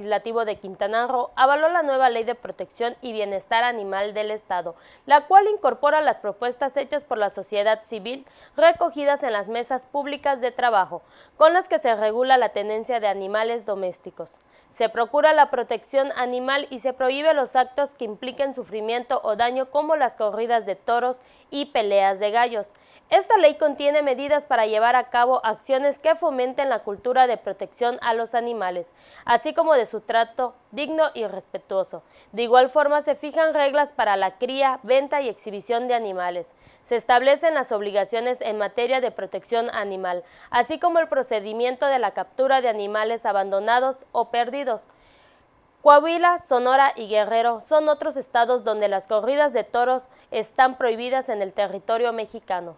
Legislativo de Quintana Roo avaló la nueva Ley de Protección y Bienestar Animal del Estado, la cual incorpora las propuestas hechas por la sociedad civil recogidas en las mesas públicas de trabajo, con las que se regula la tenencia de animales domésticos. Se procura la protección animal y se prohíbe los actos que impliquen sufrimiento o daño como las corridas de toros y peleas de gallos. Esta ley contiene medidas para llevar a cabo acciones que fomenten la cultura de protección a los animales, así como de su trato digno y respetuoso. De igual forma, se fijan reglas para la cría, venta y exhibición de animales. Se establecen las obligaciones en materia de protección animal, así como el procedimiento de la captura de animales abandonados o perdidos. Coahuila, Sonora y Guerrero son otros estados donde las corridas de toros están prohibidas en el territorio mexicano.